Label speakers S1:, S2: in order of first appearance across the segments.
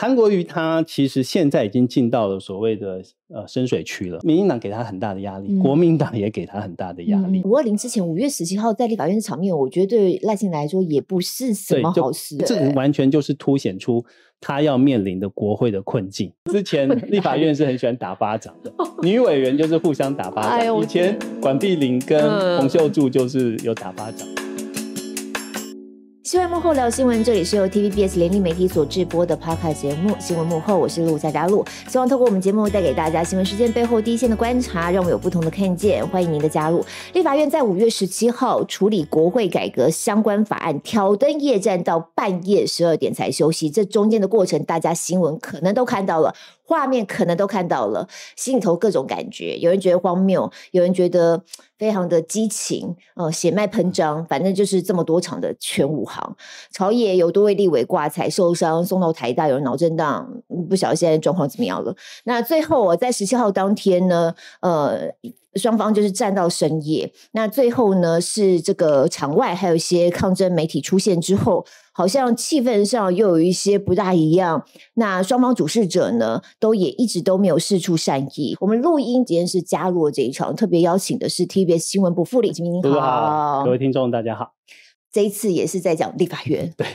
S1: 韩国瑜他其实现在已经进到了所谓的呃深水区了，民进党给他很大的压力，国民党也给他很大的压
S2: 力。五二零之前五月十七号在立法院的场面，我觉得对赖清来说也不是什么好事。这完
S1: 全就是凸显出他要面临的国会的困境。之前立法院是很喜欢打巴掌的，女委员就是互相打巴掌。以前管碧玲跟洪秀柱就是有打巴掌。
S2: 新闻幕后聊新闻，这里是由 TVBS 联立媒体所制播的 p o k c a 节目。新闻幕后，我是陆家陆，希望透过我们节目带给大家新闻事件背后第一线的观察，让我们有不同的看见。欢迎您的加入。立法院在五月十七号处理国会改革相关法案，挑灯夜战到半夜十二点才休息，这中间的过程，大家新闻可能都看到了。画面可能都看到了，心里头各种感觉，有人觉得荒谬，有人觉得非常的激情，呃，血脉喷张，反正就是这么多场的全武行。朝野有多位立委挂彩受伤，送到台大，有人脑震荡，不晓得现在状况怎么样了。那最后我在十七号当天呢，呃，双方就是站到深夜。那最后呢，是这个场外还有一些抗争媒体出现之后。好像气氛上又有一些不大一样，那双方主事者呢，都也一直都没有示出善意。我们录音今天是加入这一场，特别邀请的是 TVB 新闻部副理，你好，各位
S1: 听众大家好。
S2: 这一次也是在讲立法院，对，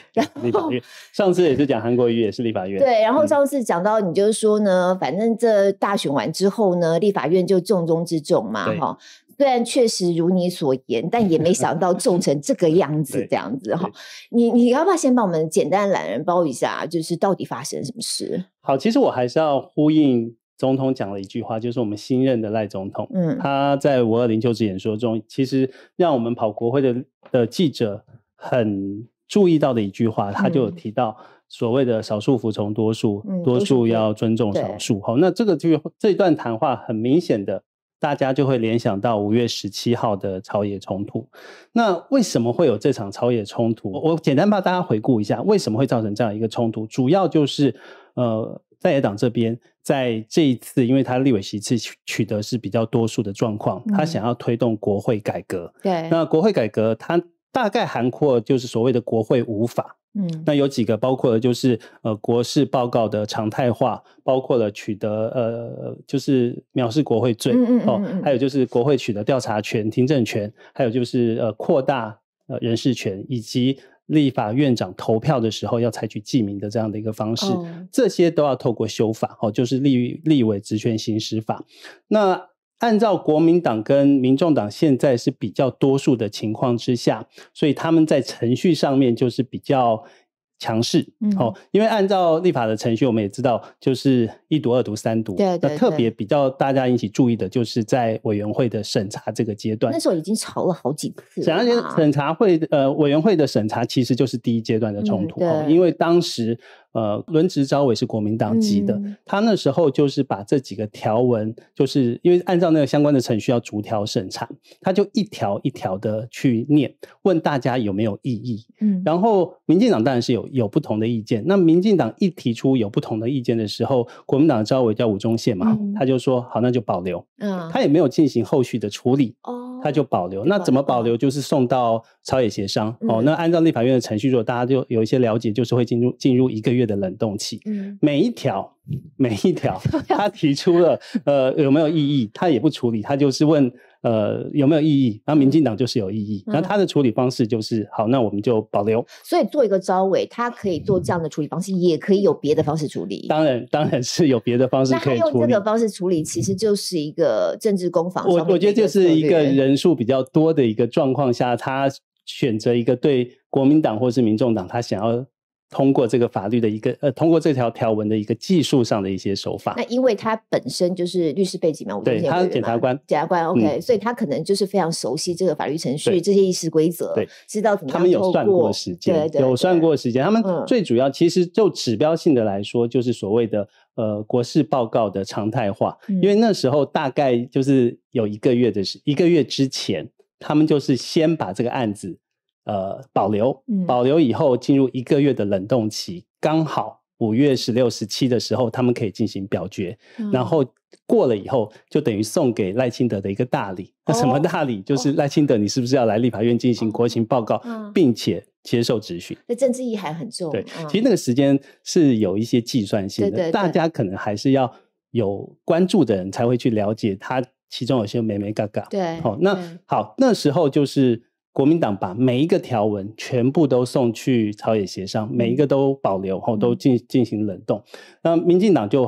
S1: 立法院。上次也是讲韩国瑜，也是立法院，对，
S2: 然后上次讲到你就是说呢，反正这大选完之后呢，立法院就重中之重嘛，哈。虽然确实如你所言，但也没 想到重成这个样子，这样子哈。你你要不要先帮我们简单懒人包一下，就是到底发生什么事？
S1: 好，其实我还是要呼应总统讲了一句话，就是我们新任的赖总统，嗯，他在五二零就职演说中，其实让我们跑国会的的记者很注意到的一句话，他就提到所谓的少数服从多数，多数要尊重少数。好，那这个就这段谈话很明显的。大家就会联想到五月十七号的朝野冲突。那为什么会有这场朝野冲突？我简单帮大家回顾一下，为什么会造成这样一个冲突？主要就是，呃，在野党这边在这一次，因为他立委席次取得是比较多数的状况，他想要推动国会改革。对，那国会改革，他大概涵括就是所谓的国会无法。嗯，那有几个包括了，就是呃，国事报告的常态化，包括了取得呃，就是藐视国会罪，嗯嗯嗯，哦，还有就是国会取得调查权、听证权，还有就是呃，扩大呃人事权，以及立法院长投票的时候要采取记名的这样的一个方式，这些都要透过修法哦，就是立立委职权行使法，那。按照国民党跟民众党现在是比较多数的情况之下，所以他们在程序上面就是比较强势哦。因为按照立法的程序，我们也知道，就是一读、二读、三读。对对。那特别比较大家引起注意的就是在委员会的审查这个阶段，那时候已经吵了好几次审查、审查会呃委员会的审查，其实就是第一阶段的冲突。因为当时。呃，轮值招委是国民党籍的，他那时候就是把这几个条文，就是因为按照那个相关的程序要逐条审查，他就一条一条的去念，问大家有没有异议。嗯，然后民进党当然是有有不同的意见，那民进党一提出有不同的意见的时候，国民党的招委叫吴宗宪嘛，他就说好那就保留，他也没有进行后续的处理。哦。他就保留，那怎么保留？就是送到朝野协商哦。那按照立法院的程序，如果大家就有一些了解，就是会进入进入一个月的冷冻期。每一条，每一条，他提出了呃有没有异议，他也不处理，他就是问。呃，有没有异议？那民进党就是有异议，那他的处理方式就是好，那我们就保留。
S2: 所以做一个招委，他可以做这样的处理方式，也可以有别的方式处理。
S1: 当然，当然是有别的方式可以处理。那用这个
S2: 方式处理，其实就是一个政治攻防。我我觉得就是一个人
S1: 数比较多的一个状况下，他选择一个对国民党或是民众党，他想要。通过这个法律的一个呃，通过这条条文的一个技术上的一些手法。那
S2: 因为他本身就是律师背景嘛，我对，他检察官，检察官，OK，k 所以他可能就是非常熟悉这个法律程序、这些议事规则，对，知道怎么。他们有算过时间，对，有
S1: 算过时间。他们最主要其实就指标性的来说，就是所谓的呃国事报告的常态化。因为那时候大概就是有一个月的时，一个月之前，他们就是先把这个案子。呃，保留，保留以后进入一个月的冷冻期，刚好五月十六、十七的时候，他们可以进行表决，然后过了以后，就等于送给赖清德的一个大礼。那什么大礼？就是赖清德，你是不是要来立法院进行国情报告，并且接受质询？
S2: 那政治意义还很重。对，其
S1: 实那个时间是有一些计算性的，大家可能还是要有关注的人才会去了解，它其中有些美眉嘎嘎。对，好，那好，那时候就是。国民党把每一个条文全部都送去朝野协商，每一个都保留，然后都进进行冷冻。那民进党就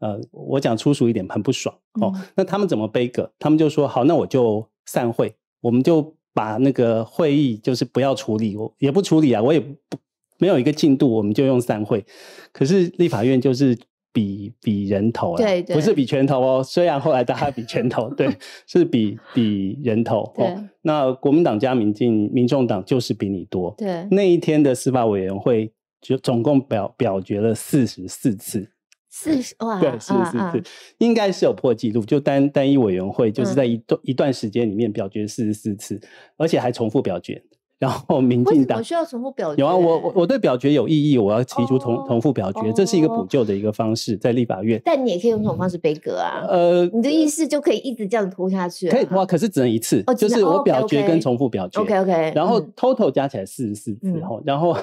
S1: 呃，我讲粗俗一点，很不爽哦。那他们怎么背锅？他们就说好，那我就散会，我们就把那个会议就是不要处理，我也不处理啊，我也不没有一个进度，我们就用散会。可是立法院就是。比比人头，对，不是比拳头哦。虽然后来大家比拳头，对，是比比人头。哦，那国民党加民进、民众党就是比你多。对，那一天的司法委员会就总共表表决了四十四次。
S2: 四十哇！对，四十四次
S1: 应该是有破纪录，就单单一委员会就是在一段一段时间里面表决四十四次，而且还重复表决。然后民进党，我需
S2: 要重复表决。有啊，
S1: 我我我对表决有异议，我要提出重重复表决，这是一个补救的一个方式，在立法院。
S2: 但你也可以用这种方式背锅啊。呃，你的意思就可以一直这样拖下去，可以拖
S1: 啊，可是只能一次。哦，就是我表决跟重复表决，OK OK。然后 total 加起来四十四次后，然后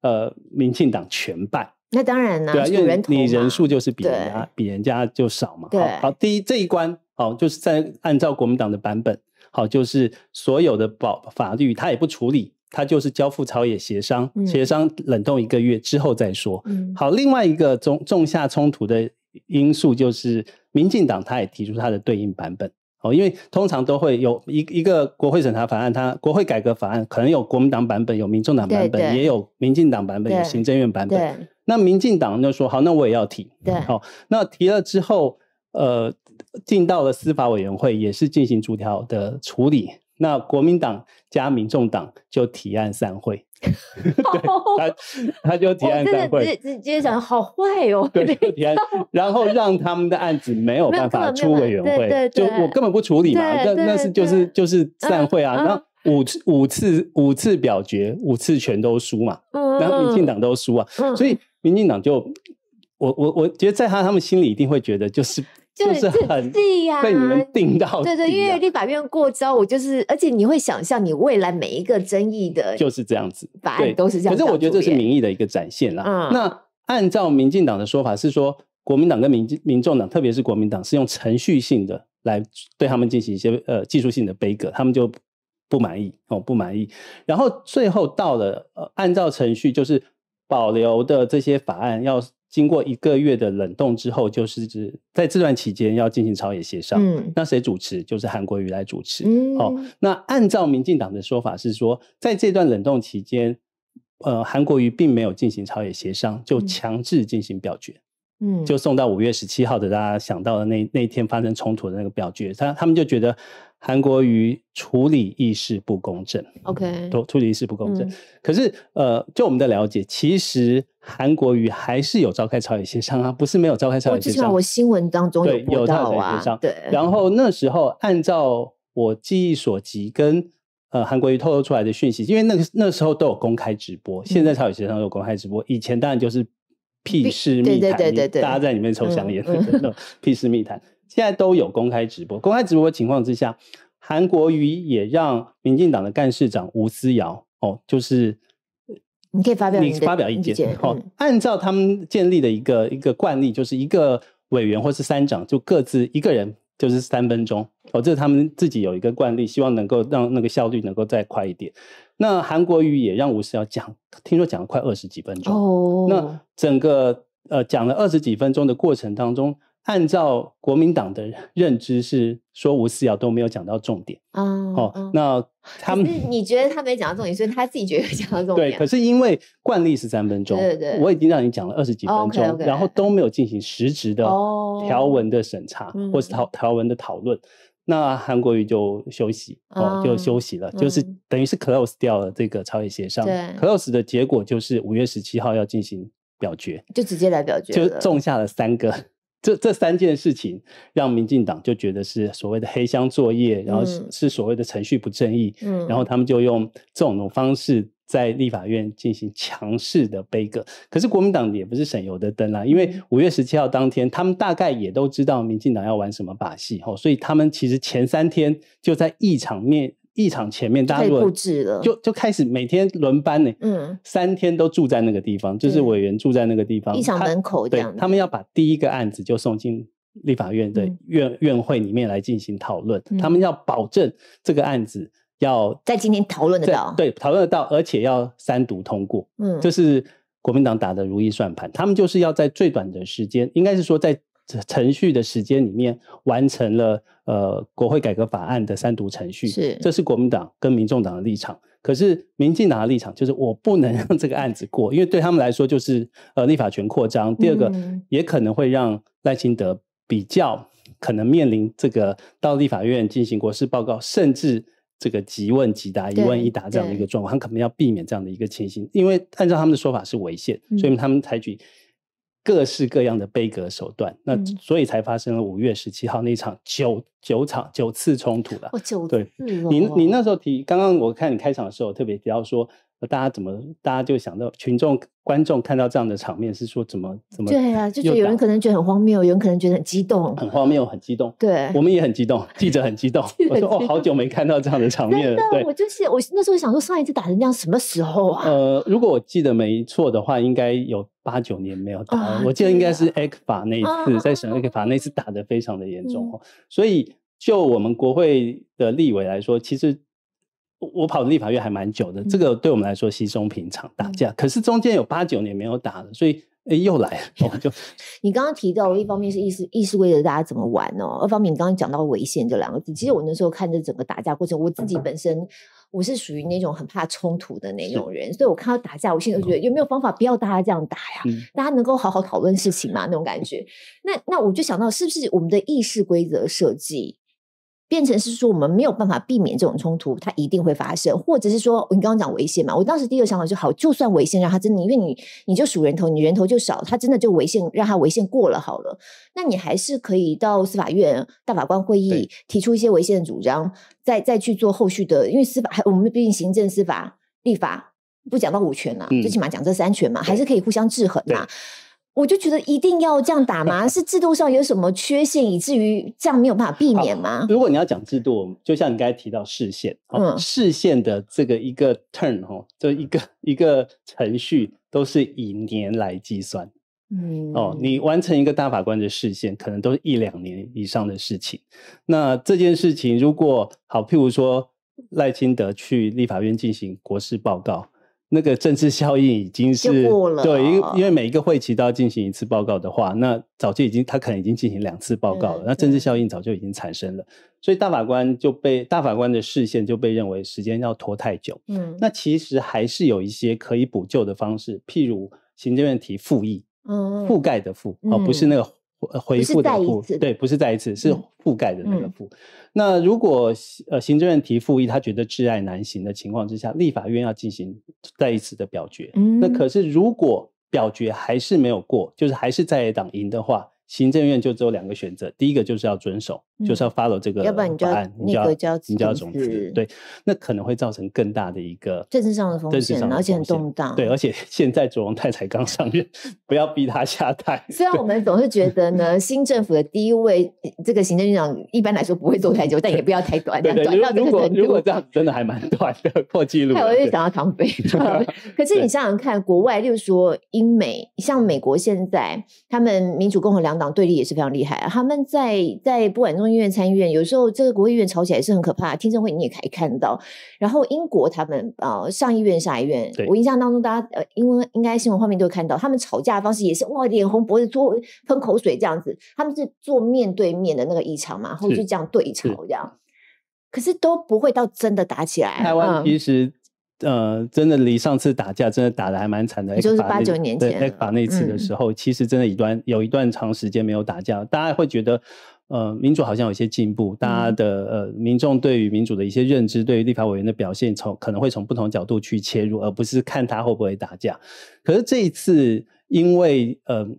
S1: 呃，民进党全败。
S2: 那当然啦，对啊，因为
S1: 你人数就是比人家比人家就少嘛。对，好，第一这一关哦，就是在按照国民党的版本。好，就是所有的保法律，他也不处理，他就是交付朝野协商，协商冷冻一个月之后再说。好，另外一个中重夏冲突的因素就是，民进党他也提出他的对应版本。哦，因为通常都会有一一个国会审查法案，它国会改革法案可能有国民党版本，有民众党版本，也有民进党版本，有行政院版本。那民进党就说好，那我也要提。对，好，那提了之后。呃，进到了司法委员会，也是进行逐条的处理。那国民党加民众党就提案散会，他他就提案散会。直接
S2: 这这人好坏哦！对，提案，然后
S1: 让他们的案子没有办法出委员会，就我根本不处理嘛。那那是就是就是散会啊。然后五五次五次表决，五次全都输嘛。嗯，然后民进党都输啊。所以民进党就我我我觉得在他他们心里一定会觉得就是。就是很被你们定到对对，
S2: 因为立法院过之后，我就是而且你会想象你未来每一个争议的，就是
S1: 这样子法案都是这样。可是我觉得这是民意的一个展现啦。那按照民进党的说法是说，国民党跟民民众党，特别是国民党是用程序性的来对他们进行一些呃技术性的背阁，他们就不满意哦，不满意。然后最后到了按照程序，就是保留的这些法案要。经过一个月的冷冻之后，就是指在这段期间要进行朝野协商。那谁主持？就是韩国瑜来主持。好，那按照民进党的说法是说，在这段冷冻期间，呃，韩国瑜并没有进行朝野协商，就强制进行表决。嗯，就送到五月十七号的，大家想到的那那一天发生冲突的那个表决，他他们就觉得韩国瑜处理意识不公正。OK，都处理意识不公正。可是，呃，就我们的了解，其实韩国瑜还是有召开朝野协商啊，不是没有召开朝野协商。我之前我
S2: 新闻当中有报道啊。对。然
S1: 后那时候按照我记忆所及，跟呃韩国瑜透露出来的讯息，因为那个那时候都有公开直播，现在朝野协商有公开直播，以前当然就是。屁事密谈，大家在里面抽香烟，真屁事密谈。现在都有公开直播，公开直播情况之下，韩国瑜也让民进党的干事长吴思瑶哦，就是
S2: 你可以发表你发
S1: 表意见。好，按照他们建立的一个一个惯例，就是一个委员或是三长就各自一个人就是三分钟哦，这是他们自己有一个惯例，希望能够让那个效率能够再快一点。那韩国瑜也让吴思尧讲，听说讲了快二十几分钟。哦，那整个呃讲了二十几分钟的过程当中，按照国民党的认知是说吴思尧都没有讲到重点
S2: 啊。哦，
S1: 那他们
S2: 你觉得他没讲到重点，所以他自己觉得讲到重点？对，可
S1: 是因为惯例是三分钟，对对我已经让你讲了二十几分钟，然后都没有进行实质的条文的审查或是条条文的讨论。那韩国瑜就休息哦，就休息了，就是等于是 close 掉了这个朝野协商。c l o s e 的结果就是五月十七号要进行表决，
S2: 就直接来表决。就种
S1: 下了三个，这这三件事情让民进党就觉得是所谓的黑箱作业，然后是所谓的程序不正义，然后他们就用这种方式。在立法院进行强势的背歌，可是国民党也不是省油的灯啦。因为五月十七号当天，他们大概也都知道民进党要玩什么把戏，吼，所以他们其实前三天就在议场面议场前面，大家
S2: 置了，就
S1: 就开始每天轮班呢，嗯，三天都住在那个地方，就是委员住在那个地方，议场门口这样，他们要把第一个案子就送进立法院的院院会里面来进行讨论，他们要保证这个案子。要在今天讨论得到，对讨论得到，而且要三读通过，嗯，这是国民党打的如意算盘，他们就是要在最短的时间，应该是说在程序的时间里面完成了呃国会改革法案的三读程序，是这是国民党跟民众党的立场，可是民进党的立场就是我不能让这个案子过，因为对他们来说就是呃立法权扩张，第二个也可能会让赖清德比较可能面临这个到立法院进行国事报告，甚至。这个即问即答，一问一答这样的一个状况，他可能要避免这样的一个情形，因为按照他们的说法是违宪，所以他们采取各式各样的杯格手段，那所以才发生了五月十七号那场九九场九次冲突了。哦，
S2: 九次哦。你你那
S1: 时候提，刚刚我看你开场的时候特别提到说。大家怎么？大家就想到群众、观众看到这样的场面，是说怎么怎么？对啊，就是有人可
S2: 能觉得很荒谬，有人可能觉得很激动，很
S1: 荒谬，很激动。对，我们也很激动，记者很激动。我说哦，好久没看到这样的场面了。对，我
S2: 就是我那时候想说，上一次打人家什么时候啊？
S1: 呃，如果我记得没错的话，应该有八九年没有打。我记得应该是埃克法那一次，在省埃克法那次打的非常的严重哦。所以就我们国会的立委来说，其实。我跑的立法院还蛮久的，这个对我们来说稀松平常，打架。可是中间有八九年没有打了，所以又来了。就
S2: 你刚刚提到，一方面是意识意识规则大家怎么玩哦，二方面你刚刚讲到“危险”这两个字。其实我那时候看着整个打架过程，我自己本身我是属于那种很怕冲突的那种人，所以我看到打架，我现在觉得有没有方法不要大家这样打呀？大家能够好好讨论事情嘛？那种感觉。那那我就想到，是不是我们的意识规则设计？变成是说我们没有办法避免这种冲突，它一定会发生，或者是说你刚刚讲违宪嘛？我当时第一个想法就好，就算违宪，让他真的因为你你就数人头，你人头就少，他真的就违宪，让他违宪过了好了。那你还是可以到司法院大法官会议提出一些违宪的主张，再再去做后续的，因为司法我们毕竟行政、司法、立法不讲到五权了，最起码讲这三权嘛，还是可以互相制衡呐。我就觉得一定要这样打吗？是制度上有什么缺陷，以至于这样没有办法避免吗？如果你要讲
S1: 制度，就像你刚才提到视线，嗯，视线的这个一个 turn 哦，这一个一个程序都是以年来计算，嗯，哦，你完成一个大法官的视线，可能都是一两年以上的事情。那这件事情，如果好，譬如说赖清德去立法院进行国事报告。那个政治效应已经是对，因因为每一个会期都要进行一次报告的话，那早就已经他可能已经进行两次报告了，那政治效应早就已经产生了，所以大法官就被大法官的视线就被认为时间要拖太久。嗯，那其实还是有一些可以补救的方式，譬如行政院提复议，覆盖的覆，哦、不是那个。回复的复，对，不是再一次，是覆盖的那个覆。那如果呃，行政院提复议，他觉得挚爱难行的情况之下，立法院要进行再一次的表决。那可是如果表决还是没有过，就是还是在野党赢的话，行政院就只有两个选择，第一个就是要遵守。就是要 follow 这个要不然你就要，你就要种子，对，那可能会造成更大的一个政
S2: 治上的风险，而且很动荡。对，而
S1: 且现在卓荣泰才刚上任，不要逼他下台。虽然
S2: 我们总是觉得呢，新政府的第一位这个行政院长一般来说不会坐太久，但也不要太短，要短到如果如果这样
S1: 真的还蛮 短的，破纪录。还有人想要 躺飞。
S2: 可是你想想看，国外就是说英美，像美国现在他们民主共和两党对立也是非常厉害，他们在在不管中。院参议院有时候这个国会议院吵起来是很可怕，听证会你也可以看到。然后英国他们啊，上议院下议院，我印象当中大家呃，因为应该新闻画面都会看到，他们吵架的方式也是哇，脸红脖子粗，喷口水这样子。他们是做面对面的那个议场嘛，然后就这样对吵这样。可是都不会到真的打起来。台湾其
S1: 实呃，真的离上次打架真的打的还蛮惨的，也就是八九年前。打那次的时候，其实真的有一段有一段长时间没有打架，大家会觉得。呃，民主好像有一些进步，大家的呃民众对于民主的一些认知，对于立法委员的表现，从可能会从不同角度去切入，而不是看他会不会打架。可是这一次，因为呃，譬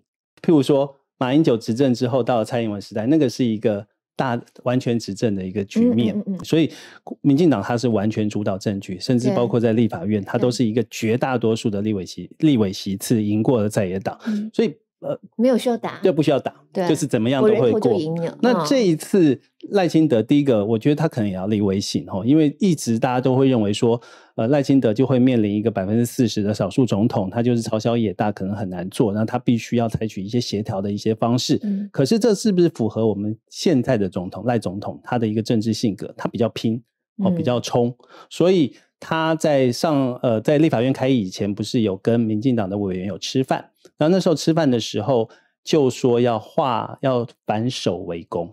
S1: 如说马英九执政之后到了蔡英文时代，那个是一个大完全执政的一个局面，所以民进党它是完全主导政局，甚至包括在立法院，它都是一个绝大多数的立委席立委席次赢过了在野党，
S2: 所以。呃，没有需要打，就
S1: 不需要打，就是怎么样都会过。那这一次赖清德第一个，我觉得他可能也要立威信哈，因为一直大家都会认为说，呃，赖清德就会面临一个百分之四十的少数总统，他就是朝小野大，可能很难做，那他必须要采取一些协调的一些方式。可是这是不是符合我们现在的总统赖总统他的一个政治性格？他比较拼哦，比较冲，所以。他在上呃，在立法院开议以前，不是有跟民进党的委员有吃饭，然后那时候吃饭的时候就说要化要反守为攻，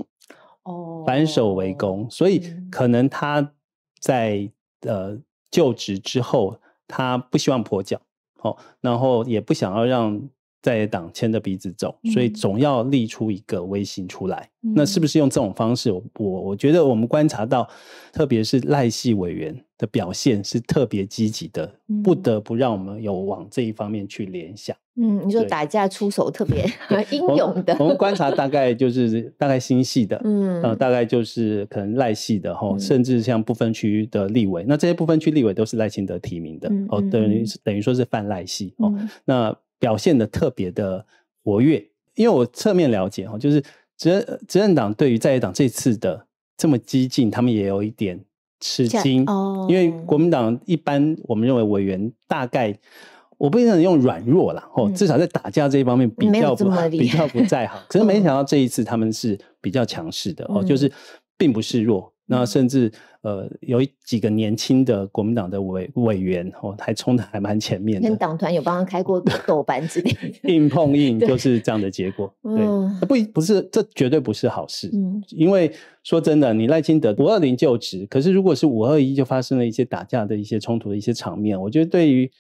S1: 哦，反守为攻，所以可能他在呃就职之后，他不希望跛脚，哦，然后也不想要让。在党牵着鼻子走，所以总要立出一个威信出来。那是不是用这种方式？我我觉得我们观察到，特别是赖系委员的表现是特别积极的，不得不让我们有往这一方面去联想。
S2: 嗯，你说打架出手特别 英勇的，我们观察
S1: 大概就是大概新系的，嗯，呃，大概就是可能赖系的哈，甚至像部分区的立委，那这些部分区立委都是赖清德提名的，哦，等于等于说是泛赖系哦，那。表现的特别的活跃，因为我侧面了解哈，就是执执政党对于在野党这次的这么激进，他们也有一点吃惊哦，因为国民党一般我们认为委员大概我不一定用软弱啦，哦，至少在打架这一方面比较不比较不在行，可是没想到这一次他们是比较强势的哦，就是并不示弱。那甚至呃，有几个年轻的国民党的委委员哦，还冲的还蛮前面。跟
S2: 党团有帮他开过斗班之类的，
S1: 硬碰硬 就是这样的结果。对，不不是，这绝对不是好事。嗯，因为说真的，你赖清德五二零就职，可是如果是五二一就发生了一些打架的一些冲突的一些场面，我觉得对于。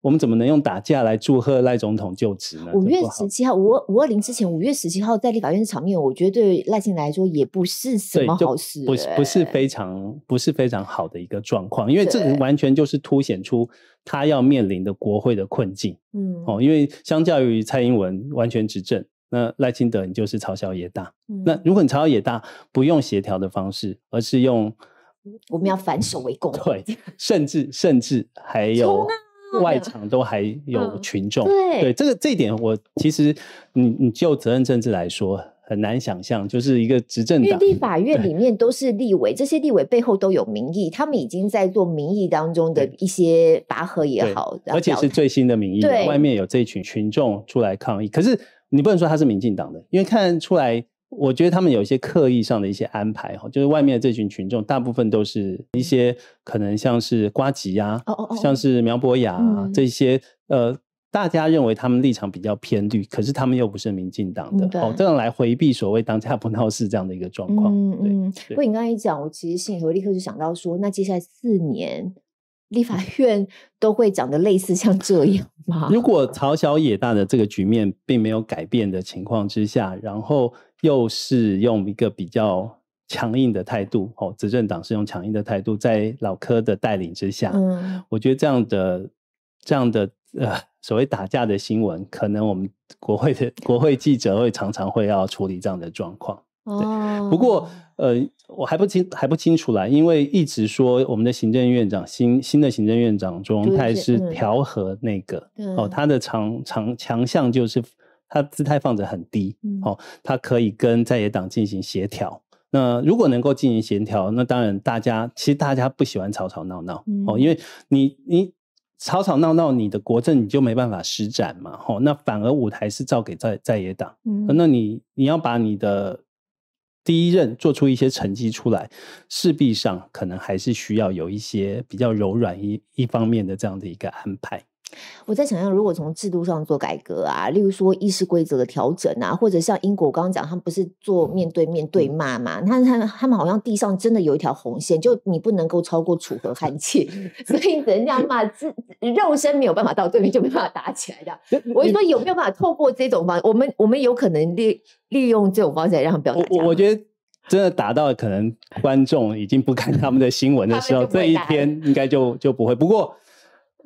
S1: 我们怎么能用打架来祝贺赖总统就职呢？五月十
S2: 七号，五五二零之前，五月十七号在立法院的场面，我觉得对赖清来说也不是什么好事，不是不
S1: 是非常不是非常好的一个状况，因为这个完全就是凸显出他要面临的国会的困境。嗯，哦，因为相较于蔡英文完全执政，那赖清德你就是嘲笑野大。那如果你嘲笑野大不用协调的方式，而是用我们要反手为 攻，对，甚至甚至还有。外场都还有群众，对这个这一点，我其实你你就责任政治来说很难想象，就是一个执政为立法
S2: 院里面都是立委，这些立委背后都有民意，他们已经在做民意当中的一些拔河也好，而且是最
S1: 新的民意。外面有这群群众出来抗议，可是你不能说他是民进党的，因为看出来。我觉得他们有一些刻意上的一些安排哈，就是外面的这群群众大部分都是一些可能像是瓜吉呀，哦哦哦，像是苗博雅这些，呃，大家认为他们立场比较偏绿，可是他们又不是民进党的哦，这样来回避所谓当家不闹事这样的一个状况。嗯嗯，不过你
S2: 刚才一讲，我其实心里头立刻就想到说，那接下来四年。立法院都会长得类似像这 样吗？
S1: 如果朝小野大的这个局面并没有改变的情况之下，然后又是用一个比较强硬的态度，哦，执政党是用强硬的态度，在老柯的带领之下，嗯，我觉得这样的这样的呃所谓打架的新闻，可能我们国会的国会记者会常常会要处理这样的状况。
S2: 哦，不
S1: 过呃。我还不清还不清楚来，因为一直说我们的行政院长新新的行政院长中，荣泰是调和那个哦，他的长长强项就是他姿态放得很低哦，他可以跟在野党进行协调。那如果能够进行协调，那当然大家其实大家不喜欢吵吵闹闹哦，因为你你吵吵闹闹，你的国政你就没办法施展嘛。哦，那反而舞台是照给在在野党，那你你要把你的。第一任做出一些成绩出来，势必上可能还是需要有一些比较柔软一一方面的这样的一个安
S2: 排。我在想象，如果从制度上做改革啊，例如说议事规则的调整啊，或者像英国刚刚讲，他们不是做面对面对骂嘛？他他他们好像地上真的有一条红线，就你不能够超过楚河汉界，所以人家骂自肉身没有办法到对面，就没办法打起来的。我就说有没有办法透过这种方式，我们我们有可能利利用这种方式来让他表达。我我
S1: 觉得真的打到可能观众已经不看他们的新闻的时候，这一天应该就就不会。不过。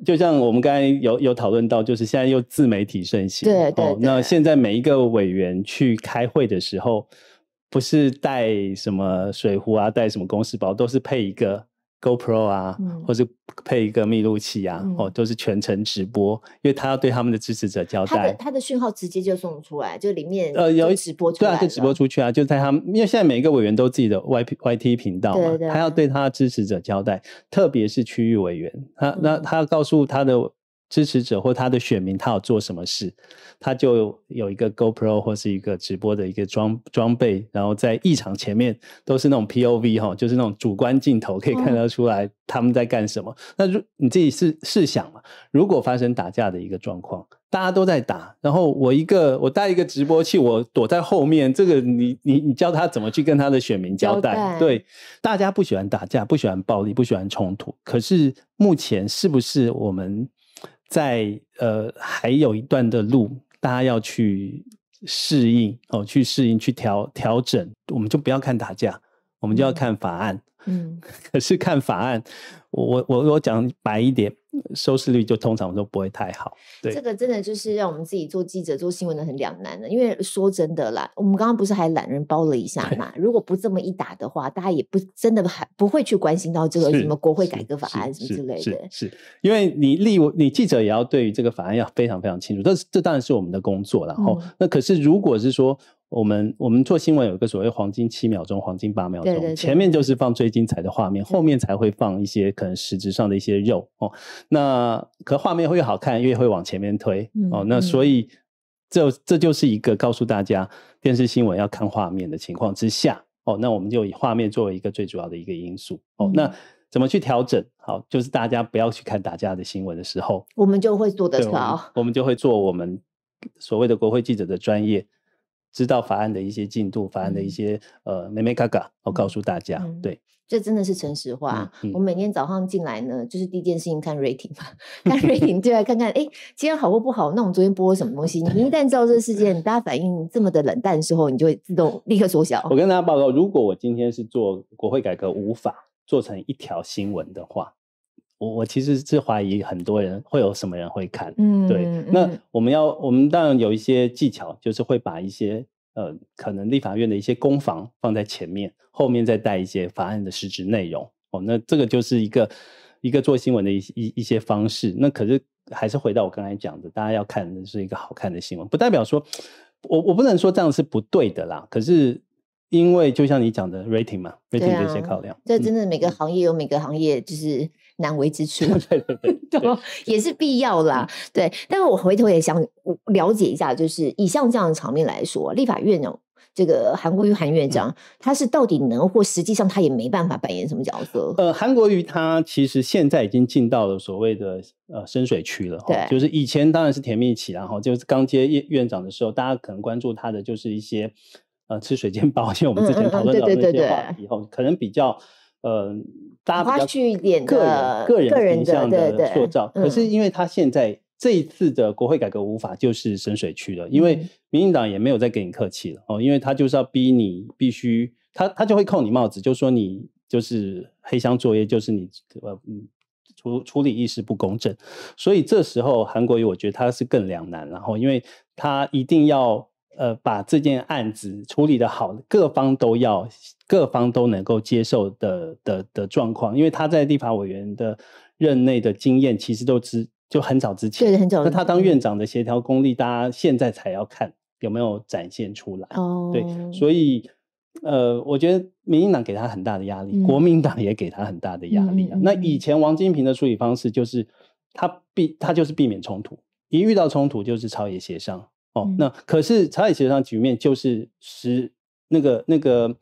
S1: 就像我们刚才有有讨论到，就是现在又自媒体盛行，对对，那现在每一个委员去开会的时候，不是带什么水壶啊，带什么公事包，都是配一个。GoPro 啊，或是配一个密录器啊，哦，都是全程直播，因为他要对他们的支持者交代。他的他
S2: 的讯号直接就送出来，就里面呃，有直播出来。对啊，就直播
S1: 出去啊，就在他，因为现在每一个委员都自己的 Y Y T 频道嘛，他要对他的支持者交代，特别是区域委员，他那他要告诉他的。支持者或他的选民，他要做什么事，他就有一个 GoPro 或是一个直播的一个装装备，然后在异常前面都是那种 POV 哈，就是那种主观镜头，可以看得出来他们在干什么。那如你自己试试想嘛，如果发生打架的一个状况，大家都在打，然后我一个我带一个直播器，我躲在后面，这个你你你教他怎么去跟他的选民交代？对，大家不喜欢打架，不喜欢暴力，不喜欢冲突，可是目前是不是我们？在呃，还有一段的路，大家要去适应哦，去适应，去调调整。我们就不要看打架，我们就要看法案。嗯，可是看法案，我我我讲白一点，收视率就通常都不会太好。对，这
S2: 个真的就是让我们自己做记者做新闻的很两难的，因为说真的啦，我们刚刚不是还懒人包了一下嘛？如果不这么一打的话，大家也不真的还不会去关心到这个什么国会改革法案什么之类的。
S1: 是，因为你立你记者也要对于这个法案要非常非常清楚，这这当然是我们的工作。然后，那可是如果是说我们我们做新闻有一个所谓黄金七秒钟、黄金八秒钟，前面就是放最。精彩的画面后面才会放一些可能实质上的一些肉哦。那可画面会越好看越会往前面推哦。那所以这这就是一个告诉大家电视新闻要看画面的情况之下哦。那我们就以画面作为一个最主要的一个因素哦。那怎么去调整？好，就是大家不要去看打架的新闻的时候，
S2: 我们就会做得特
S1: 我们就会做我们所谓的国会记者的专业，知道法案的一些进度，法案的一些呃美美嘎嘎，我告诉大家对。
S2: 这真的是城市化。我每天早上进来呢，就是第一件事情看 rating 嘛，看 rating 就来看看，哎，今天好或不好？那我们昨天播了什么东西？你一旦知道这个事件，大家反应这么的冷淡的时候，你就会自动立刻缩小。我
S1: 跟大家报告，如果我今天是做国会改革无法做成一条新闻的话，我我其实是怀疑很多人会有什么人会看。嗯，对。那我们要，我们当然有一些技巧，就是会把一些。呃，可能立法院的一些攻防放在前面，后面再带一些法案的实质内容。哦，那这个就是一个一个做新闻的一一一些方式。那可是还是回到我刚才讲的，大家要看的是一个好看的新闻，不代表说我我不能说这样是不对的啦。可是因为就像你讲的 rating 嘛，rating 这些考量，
S2: 这真的每个行业有每个行业就是。难为之处，对 对对，也是必要啦，对。但是我回头也想了解一下，就是以像这样的场面来说，立法院呢，这个韩国瑜韩院长，他是到底能或实际上他也没办法扮演什么角色？
S1: 呃，韩国瑜他其实现在已经进到了所谓的呃深水区了，对，就是以前当然是甜蜜期，然后就是刚接院院长的时候，大家可能关注他的就是一些呃吃水煎包，就我们之前讨论到那些话题，然后可能比较呃。花去一
S2: 点的个人个人形象的塑造，可是
S1: 因为他现在这一次的国会改革无法就是深水区了，因为民进党也没有再跟你客气了哦，因为他就是要逼你必须，他他就会扣你帽子，就说你就是黑箱作业，就是你呃嗯处处理意识不公正，所以这时候韩国瑜我觉得他是更两难，然后因为他一定要呃把这件案子处理的好，各方都要。各方都能够接受的的的状况，因为他在立法委员的任内的经验其实都知就很早之前，对，很早。那他当院长的协调功力，大家现在才要看有没有展现出来。哦，对，所以呃，我觉得民进党给他很大的压力，国民党也给他很大的压力啊。那以前王金平的处理方式就是他避，他就是避免冲突，一遇到冲突就是朝野协商。哦，那可是朝野协商局面就是实那个那个。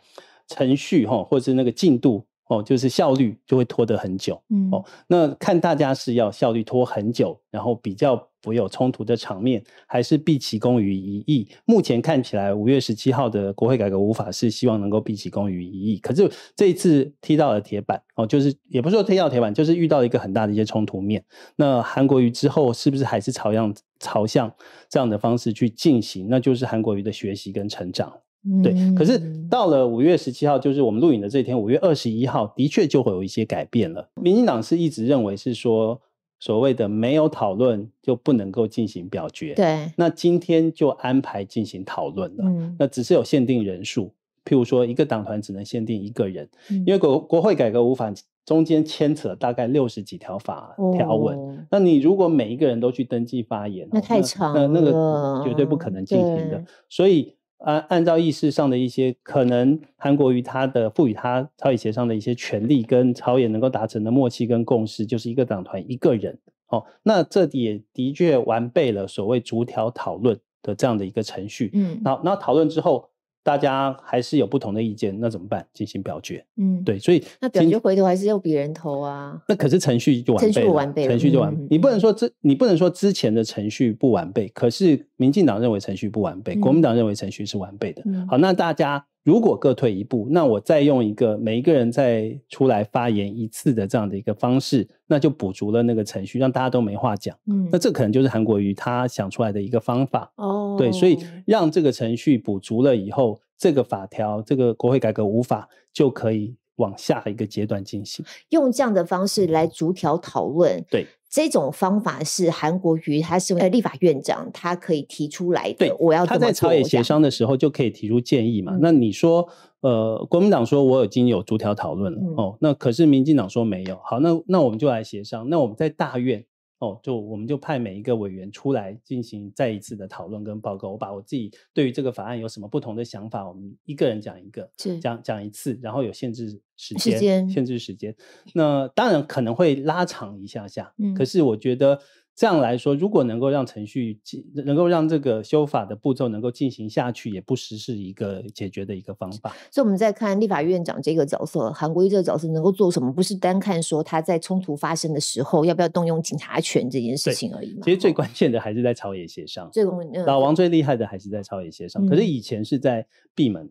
S1: 程序哈，或者是那个进度哦，就是效率就会拖得很久。嗯哦，那看大家是要效率拖很久，然后比较不有冲突的场面，还是毕其功于一役？目前看起来，五月十七号的国会改革无法是希望能够毕其功于一役。可是这一次踢到了铁板哦，就是也不是说踢到铁板，就是遇到一个很大的一些冲突面。那韩国瑜之后是不是还是朝样朝向这样的方式去进行？那就是韩国瑜的学习跟成长。对，可是到了五月十七号，就是我们录影的这天，五月二十一号，的确就会有一些改变了。民进党是一直认为是说，所谓的没有讨论就不能够进行表决。对，那今天就安排进行讨论了。嗯，那只是有限定人数，譬如说一个党团只能限定一个人，因为国国会改革无法中间牵扯大概六十几条法条文。那你如果每一个人都去登记发言，那太长了，那个绝对不可能进行的。所以。按按照意识上的一些可能，韩国瑜他的赋予他朝野协商的一些权利，跟朝野能够达成的默契跟共识，就是一个党团一个人哦，那这也的确完备了所谓逐条讨论的这样的一个程序，嗯，好，那讨论之后。大家还是有不同的意见，那怎么办？进行表决，嗯，对，所以那表决
S2: 回头还是要比人投啊。那
S1: 可是程序就完，程序完备，程序就完。你不能说之，你不能说之前的程序不完备。可是民进党认为程序不完备，国民党认为程序是完备的。好，那大家。如果各退一步，那我再用一个每一个人再出来发言一次的这样的一个方式，那就补足了那个程序，让大家都没话讲。嗯，那这可能就是韩国瑜他想出来的一个方法。哦，对，所以让这个程序补足了以后，这个法条，这个国会改革无法就可以往下一个阶段进行。
S2: 用这样的方式来逐条讨论。对。这种方法是韩国瑜，他是呃立法院长，他可以提出来的。对，我要他在朝野协
S1: 商的时候就可以提出建议嘛？那你说，呃，国民党说我已经有逐条讨论了哦，那可是民进党说没有。好，那那我们就来协商。那我们在大院。哦，就我们就派每一个委员出来进行再一次的讨论跟报告。我把我自己对于这个法案有什么不同的想法，我们一个人讲一个，讲讲一次，然后有限制时间，限制时间。那当然可能会拉长一下下，可是我觉得。这样来说，如果能够让程序进，能够让这个修法的步骤能够进行下去，也不失是一个解决的一个方法。
S2: 所以，我们在看立法院长这个角色，韩国瑜这个角色能够做什么，不是单看说他在冲突发生的时候要不要动用警察权这件事情而已。其实最关键的还是在朝野协商。老
S1: 王最厉害的还是在朝野协商，可是以前是在闭门。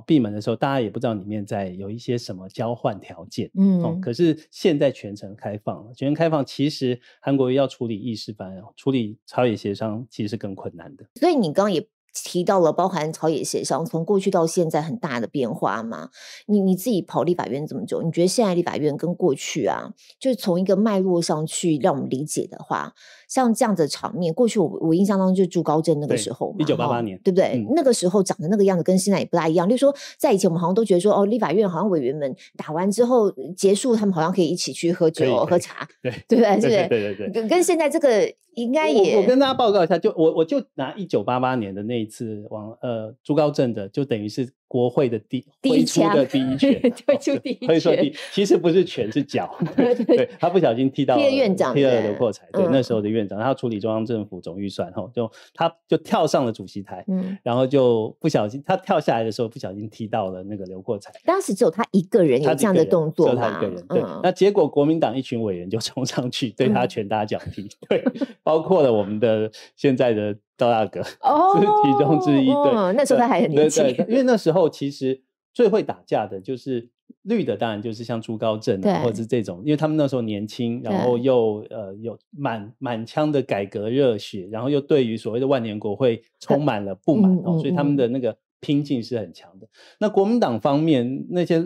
S1: 闭门的时候，大家也不知道里面在有一些什么交换条件。嗯，可是现在全程开放了，全程开放，其实韩国要处理议事班，处理朝野协商，其实是更困难的。
S2: 所以你刚刚也。提到了包含朝野协商，从过去到现在很大的变化嘛？你你自己跑立法院这么久，你觉得现在立法院跟过去啊，就是从一个脉络上去让我们理解的话，像这样的场面，过去我我印象当中就朱高正那个时候，一九八八年，对不对？那个时候长得那个样子跟现在也不大一样。就说在以前，我们好像都觉得说哦，立法院好像委员们打完之后结束，他们好像可以一起去喝酒喝茶，
S1: 对对对对对对，
S2: 跟现在这个应该也。我跟大
S1: 家报告一下，就我我就拿一九八八年的那。一次往呃朱高正的，就等于是。国会的第挥出的第一拳，
S2: 挥出第一拳，可说第
S1: 其实不是拳是脚，对，他不小心踢到了。第二院长，踢了刘阔才。对，那时候的院长，他处理中央政府总预算，吼，就他就跳上了主席台，嗯，然后就不小心，他跳下来的时候不小心踢到了那个刘阔才。
S2: 当时只有他一个人有这样的动作只有他一个人。对，
S1: 那结果国民党一群委员就冲上去对他拳打脚踢，对，包括了我们的现在的赵大哥哦，是其中之一。对，那时候他还很年轻，因为那时候。其实最会打架的，就是绿的，当然就是像朱高正啊，或者是这种，因为他们那时候年轻，然后又呃有满满腔的改革热血，然后又对于所谓的万年国会充 满了不满哦，所以他们的那个。拼劲是很强的。那国民党方面那些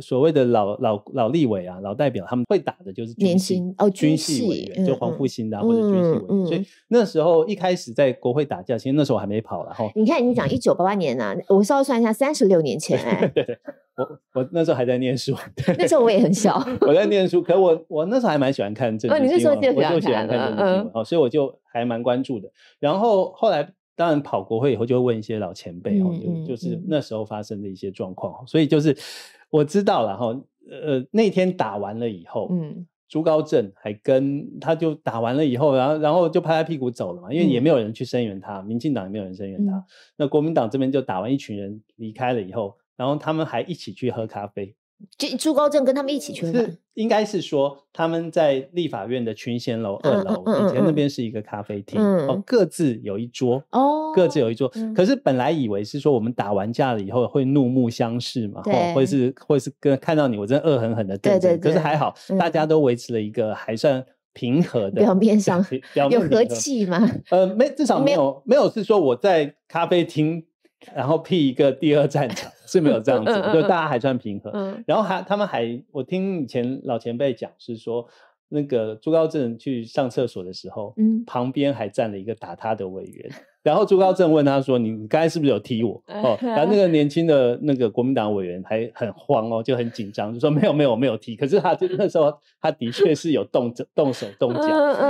S1: 所谓的老老老立委啊、老代表，他们会打的就是年轻哦，军系委员，就黄复兴啊或者军系委员。所以那时候一开始在国会打架，其实那时候我还没跑了后你
S2: 看你讲一九八八年啊，我稍微算一下，三十六年前哎。
S1: 对对，我我那时候还在念书，那时候我也很小，我在念书。可我我那时候还蛮喜欢看政治新闻，我就喜欢看政治新闻，所以我就还蛮关注的。然后后来。当然，跑国会以后就会问一些老前辈，就就是那时候发生的一些状况，所以就是我知道了哈，呃，那天打完了以后，嗯，朱高正还跟他就打完了以后，然后然后就拍拍屁股走了嘛，因为也没有人去声援他，民进党也没有人声援他，那国民党这边就打完一群人离开了以后，然后他们还一起去喝咖啡。
S2: 就朱高正跟他们一起去。
S1: 是，应该是说他们在立法院的群贤楼二楼，以前那边是一个咖啡厅，哦，各自有一桌，哦，各自有一桌。可是本来以为是说我们打完架了以后会怒目相视嘛，或者是或者是跟看到你，我真的恶狠狠的，瞪着。可是还好，大家都维持了一个还算平和的，表面上有和气
S2: 吗？呃，没，至少没有
S1: 没有是说我在咖啡厅。然后辟一个第二战场是没有这样子，就大家还算平和。然后还他们还，我听以前老前辈讲是说，那个朱高正去上厕所的时候，嗯，旁边还站了一个打他的委员。然后朱高正问他说：“你你刚才是不是有踢我？”哦，然后那个年轻的那个国民党委员还很慌哦，就很紧张，就说：“没有没有没有踢。”可是他就那时候他的确是有动动手动脚。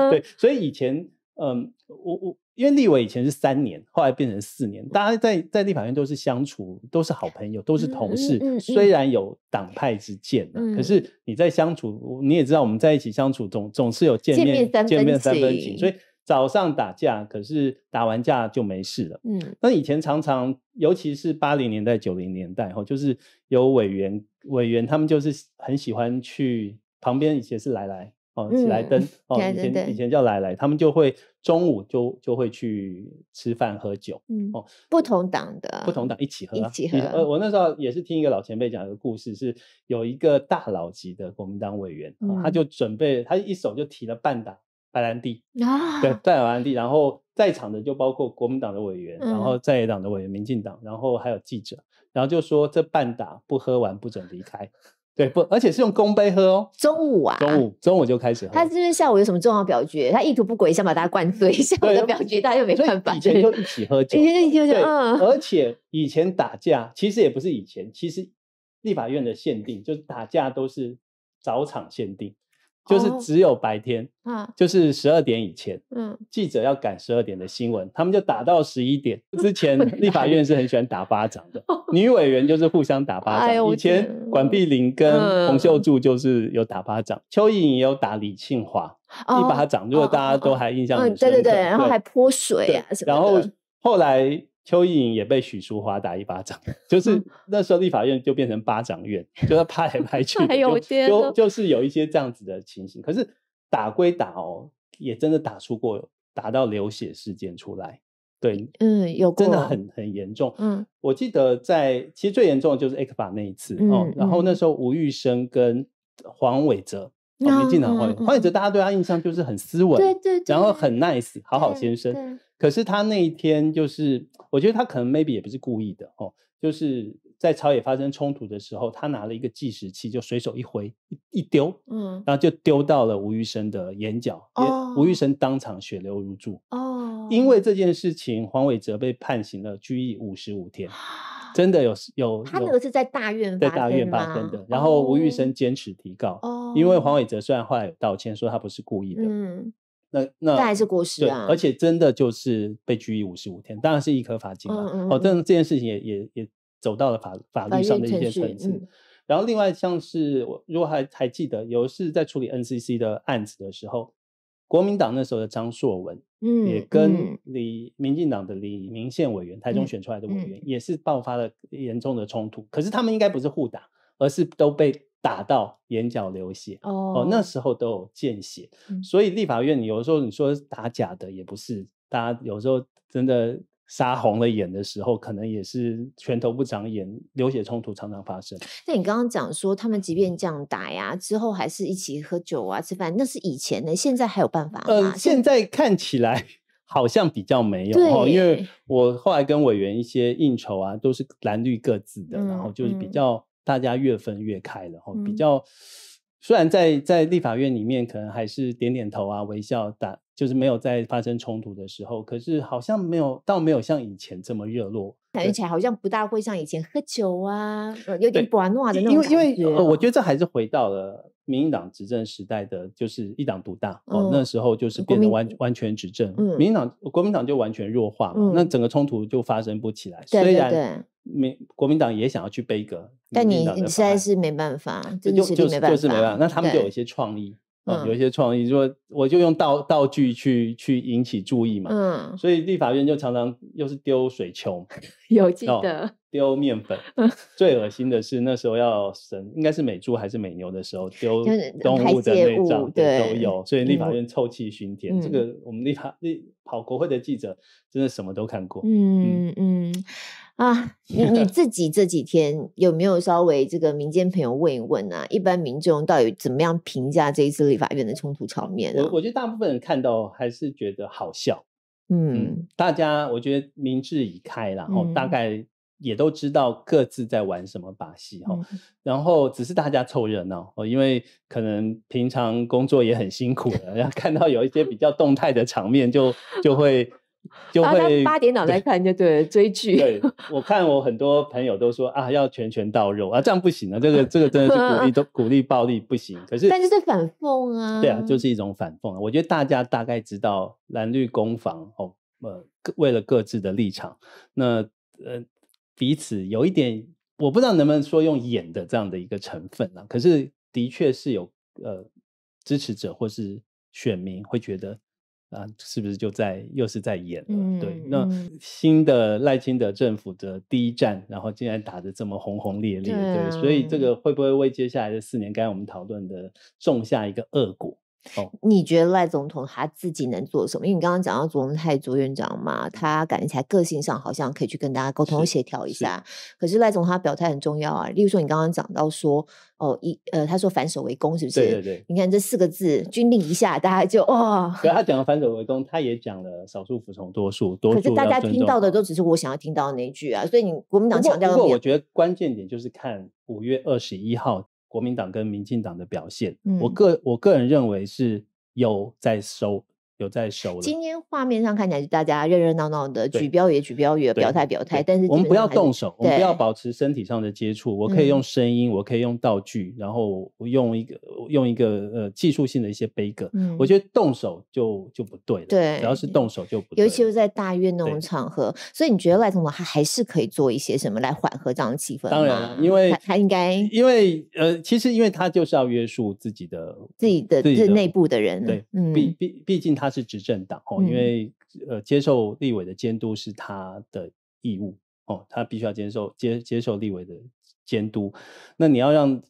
S1: 对，所以以前嗯，我我。因为立委以前是三年，后来变成四年。大家在在立法院都是相处，都是好朋友，都是同事。虽然有党派之见，可是你在相处，你也知道我们在一起相处总总是有见面见面三分情。所以早上打架，可是打完架就没事了。嗯，那以前常常，尤其是八零年代、九零年代，哈，就是有委员委员，他们就是很喜欢去旁边，前是来来。哦，喜来登哦，以前以前叫来来，他们就会中午就就会去吃饭喝酒，
S2: 嗯哦，不同党的不同党
S1: 一起喝，一起喝。呃，我那时候也是听一个老前辈讲一个故事，是有一个大佬级的国民党委员，他就准备他一手就提了半打白兰地啊，对，半打白兰地，然后在场的就包括国民党的委员，然后在野党的委员，民进党，然后还有记者，然后就说这半打不喝完不准离开。对，不，而且是用公杯喝哦。中午啊，中午中午就开始。
S2: 他是不是下午有什么重要表决？他意图不轨，想把大家灌醉下。午 的表决，大家又没办法。以前就一起喝酒。以前就酒。嗯。
S1: 而且以前打架其实也不是以前，其实立法院的限定就是打架都是早场限定。
S2: 就是只有白天，嗯，就
S1: 是十二点以前，嗯，记者要赶十二点的新闻，他们就打到十一点 之前。立法院是很喜欢打巴掌的，女委员就是互相打巴掌。以前管碧玲跟洪秀柱就是有打巴掌，邱莹莹有打李庆华，一巴掌。如果大家都还印象很深刻，对对对，然后还
S2: 泼水啊什么。
S1: 然后后来。邱意莹也被许淑华打一巴掌，就是那时候立法院就变成巴掌院，就是拍来拍去，就就就是有一些这样子的情形。可是打归打哦，也真的打出过打到流血事件出来，对，
S2: 嗯，有真的很
S1: 很严重。嗯，我记得在其实最严重的就是 AK 法那一次哦，然后那时候吴玉生跟黄伟哲，国民党黄黄伟哲，大家对他印象就是很斯文，对对，然后很 nice，好好先生。可是他那一天就是，我觉得他可能 maybe 也不是故意的哦，就是在朝野发生冲突的时候，他拿了一个计时器，就随手一挥，一一丢，嗯，然后就丢到了吴玉生的眼角，吴玉生当场血流如注。
S2: 哦，因为
S1: 这件事情，黄伟哲被判刑了，拘役五十五天，真的有有。他那个是
S2: 在大院，在大院发生的，
S1: 然后吴玉生坚持提告，因为黄伟哲虽然后来有道歉，说他不是故意的，嗯。那那还是过失啊，而且真的就是被拘役五十五天，当然是一颗罚金嘛。哦，但这件事情也也也走到了法法律上的一些层次。然后另外像是我如果还还记得，有一次在处理 NCC 的案子的时候，国民党那时候的张硕文，
S2: 嗯，也跟
S1: 李民进党的李明宪委员，台中选出来的委员，也是爆发了严重的冲突。可是他们应该不是互打，而是都被。打到眼角流血哦，那时候都有见血，所以立法院你有时候你说打假的也不是，大家有时候真的杀红了眼的时候，可能也是拳头不长眼，流血冲突常常发生。
S2: 那你刚刚讲说他们即便这样打呀，之后还是一起喝酒啊、吃饭，那是以前的，现在还有办法吗？现
S1: 在看起来 好像比较没有哈，因为我后来跟委员一些应酬啊，都是蓝绿各自的，然后就是比较。大家越分越开了，哦，比较虽然在在立法院里面，可能还是点点头啊，微笑打。就是没有在发生冲突的时候，可是好像没有，倒没有像以前这么热络。
S2: 觉起来好像不大会像以前喝酒啊，有点安闹的那种感觉。因为因为我
S1: 觉得这还是回到了民进党执政时代的就是一党独大哦，那时候就是变得完完全执政，民民党国民党就完全弱化，那整个冲突就发生不起来。虽然民国民党也想要去背锅，但你你实
S2: 在是没办法，就就是没办法。那他们就有一
S1: 些创意。有一些创意，说我就用道道具去去引起注意嘛。嗯，所以立法院就常常又是丢水球，
S2: 有记得
S1: 丢面粉。最恶心的是那时候要省，应该是美猪还是美牛的时候丢动物的内脏，对都有，所以立法院臭气熏天。这个我们立法立跑国会的记者真的什么都看过。嗯
S2: 嗯。啊，你你自己这几天有没有稍微这个民间朋友问一问啊？一般民众到底怎么样评价这一次立法院的冲突场面？我
S1: 我觉得大部分人看到还是觉得好笑，嗯，大家我觉得明智已开了，然后大概也都知道各自在玩什么把戏哈，然后只是大家凑热闹，因为可能平常工作也很辛苦的，然后看到有一些比较动态的场面就就会。就会八点脑袋
S2: 看就对追剧。对，
S1: 我看我很多朋友都说啊，要拳拳到肉啊，这样不行啊。这个这个真的是鼓励都 鼓励暴力不行。可是，但是是反
S2: 讽啊。对啊，就是
S1: 一种反讽啊。我觉得大家大概知道蓝绿攻防哦，呃，为了各自的立场，那呃彼此有一点，我不知道能不能说用演的这样的一个成分啊，可是，的确是有呃支持者或是选民会觉得。啊，是不是就在又是在演了？对，那新的赖清德政府的第一战，然后竟然打得这么轰轰烈烈，对，所以这个会不会为接下来的四年，刚我们讨论
S2: 的种下一个恶果？你觉得赖总统他自己能做什么？因为你刚刚讲到左文泰卓院长嘛，他感觉在个性上好像可以去跟大家沟通协调一下。可是赖总他表态很重要啊，例如说你刚刚讲到说哦一呃他说反手为攻是不是？对对对，你看这四个字军令一下，大家就哇。可他
S1: 讲反手为攻，他也讲了少数服从多数，多。可是大家听到的
S2: 都只是我想要听到的那一句啊，所以你国民党强调。不过我觉
S1: 得关键点就是看五月二十一号。国民党跟民进党的表现，我个我个人认为是有在收。有在手。今
S2: 天画面上看起来是大家热热闹闹的，举标语、举标语、表态、表态，但是我们不要动手，我们不要
S1: 保持身体上的接触。我可以用声音，我可以用道具，然后用一个
S2: 用一个呃技术性的一些杯梗。嗯，我觉得动手就就不对了。对，只要是动手就不。对，尤其是在大运动场合，所以你觉得赖总统他还是可以做一些什么来缓和这样的气氛？当然，因为他应该，
S1: 因为呃，其实因为他就是要约束自己的自己的自内部
S2: 的人。对，嗯，毕
S1: 毕毕竟他。他是执政党哦，因为呃接受立委的监督是他的义务哦，他必须要接受接接受立委的监督。那你要让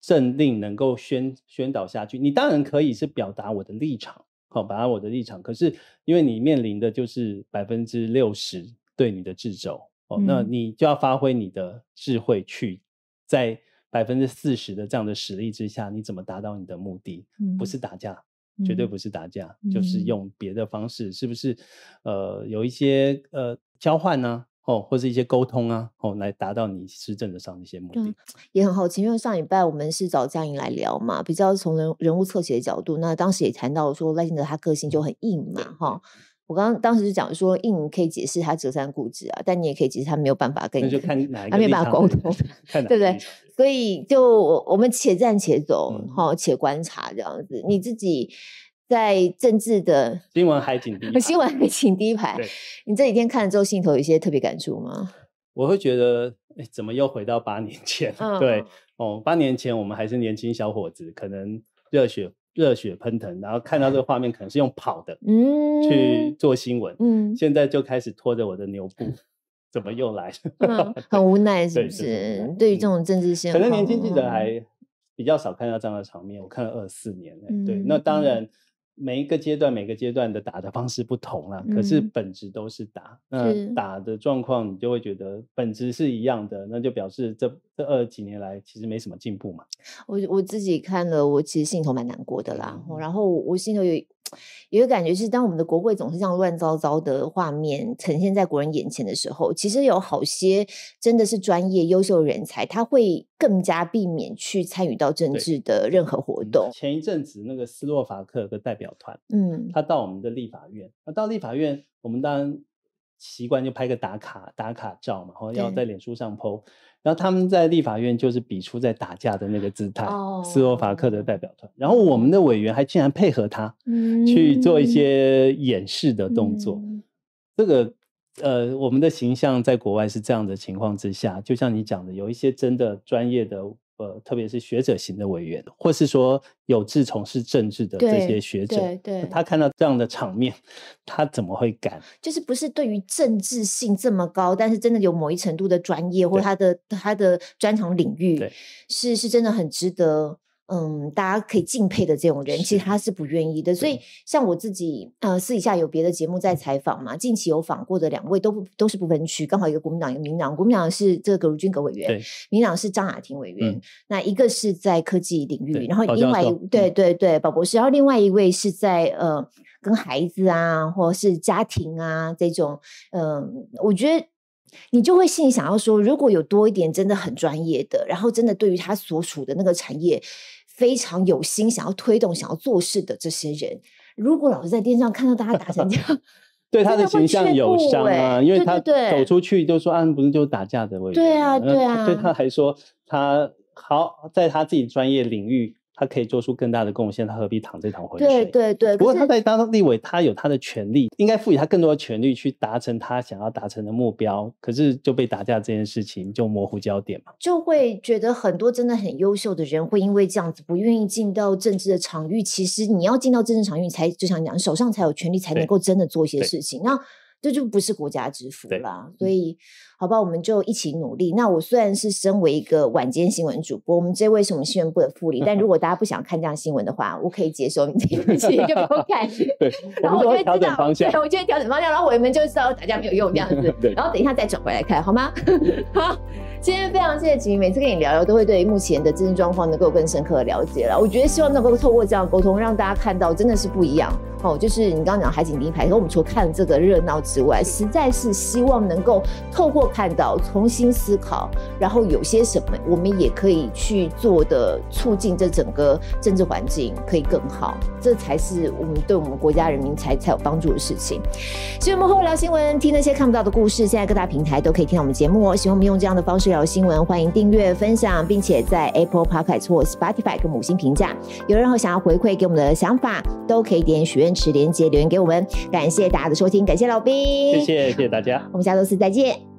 S1: 政令能够宣宣导下去，你当然可以是表达我的立场哦，表达我的立场。可是因为你面临的就是百分之六十对你的制肘哦，那你就要发挥你的智慧去在百分之四十的这样的实力之下，你怎么达到你的目的？不是打架。绝对不是打架，就是用别的方式，是不是？呃，有一些呃交换呢，哦，或是一些沟通啊，哦，来达到你施政的上的一些目
S2: 的。也很好奇，因为上礼拜我们是找江银来聊嘛，比较从人人物侧写的角度，那当时也谈到说赖清德他个性就很硬嘛，哈。我刚刚当时就讲说，印可以解释他折扇固执啊，但你也可以解释他没有办法跟你，他没有办法沟通，对不对？所以就我们且战且走，哈，且观察这样子。你自己在政治的
S1: 新闻海景，新闻海
S2: 景第一排，你这几天看了之后，心头有一些特别感触吗？
S1: 我会觉得，怎么又回到八年前？对哦，八年前我们还是年轻小伙子，可能热血。热血喷腾，然后看到这个画面，可能是用跑的，嗯，去做新闻，嗯，现在就开始拖着我的牛布，怎么又来了？
S2: 很无奈，是不是？对于这种政治新可能年轻记者
S1: 还比较少看到这样的场面。我看了二十四年，对，那当然。每一个阶段，每个阶段的打的方式不同了，可是本质都是打。那打的状况，你就会觉得本质是一样的，那就表示这这二几年来其实没什么进步嘛。
S2: 我我自己看了，我其实心头蛮难过的啦。然后我心头有。有个感觉是，当我们的国会总是这样乱糟糟的画面呈现在国人眼前的时候，其实有好些真的是专业优秀人才，他会更加避免去参与到政治的任何活
S1: 动。前一阵子那个斯洛伐克的代表团，嗯，他到我们的立法院，那到立法院，我们当然习惯就拍个打卡打卡照嘛，然后要在脸书上 po。然后他们在立法院就是比出在打架的那个姿态，斯洛伐克的代表团。然后我们的委员还竟然配合他去做一些演示的动作，这个呃，我们的形象在国外是这样的情况之下，就像你讲的，有一些真的专业的。呃，特别是学者型的委员，或是说有志从事政治的这些学者，他看到这样的场面，他怎么会敢？
S2: 就是不是对于政治性这么高，但是真的有某一程度的专业，或他的他的专长领域，是是真的很值得。嗯，大家可以敬佩的这种人，其实他是不愿意的。所以像我自己，呃，私底下有别的节目在采访嘛，近期有访过的两位，都不都是不分区，刚好一个国民党，一个民党。国民党是这个葛如君葛委员，民党是张雅婷委员。那一个是在科技领域，然后另外一对对对，宝博士，然后另外一位是在呃，跟孩子啊，或者是家庭啊这种，嗯，我觉得你就会心里想要说，如果有多一点真的很专业的，然后真的对于他所处的那个产业。非常有心想要推动、想要做事的这些人，如果老是在电视上看到大家打成这样，对他的形象有伤啊。因为，他走
S1: 出去就说啊，不是就打架的，置。”对啊，对啊，对他还说他好在他自己专业领域。他可以做出更大的贡献，他何必躺这趟浑水？
S2: 对对对。不过他
S1: 在当立委，他有他的权利，应该赋予他更多的权利，去达成他想要达成的目标。可是就被打架这件事情就模糊焦点嘛，
S2: 就会觉得很多真的很优秀的人会因为这样子不愿意进到政治的场域。其实你要进到政治场域，才就像讲手上才有权利，才能够真的做一些事情。那这就不是国家之福啦。所以。好吧，我们就一起努力。那我虽然是身为一个晚间新闻主播，我们这为什么新闻部的副理，但如果大家不想看这样新闻的话，我可以接受，我们就不看。对，然后我就调整方向，对，我就调整方向，然后我们就知道大家没有用这样子。然后等一下再转回来看，好吗？好。今天非常谢谢，米，每次跟你聊聊，都会对目前的政治状况能够更深刻的了解了。我觉得希望能够透过这样的沟通，让大家看到真的是不一样。哦，就是你刚刚讲海景第一排，我们除看这个热闹之外，实在是希望能够透过看到，重新思考，然后有些什么我们也可以去做的，促进这整个政治环境可以更好。这才是我们对我们国家人民才才有帮助的事情。所以我们后聊新闻，听那些看不到的故事。现在各大平台都可以听到我们节目哦。喜欢我们用这样的方式。这条新闻欢迎订阅分享，并且在 Apple Podcast 或 Spotify 给五星评价。有任何想要回馈给我们的想法，都可以点许愿池链接留言给我们。感谢大家的收听，感谢老兵，谢
S1: 谢谢谢大家，
S2: 我们下周四再见。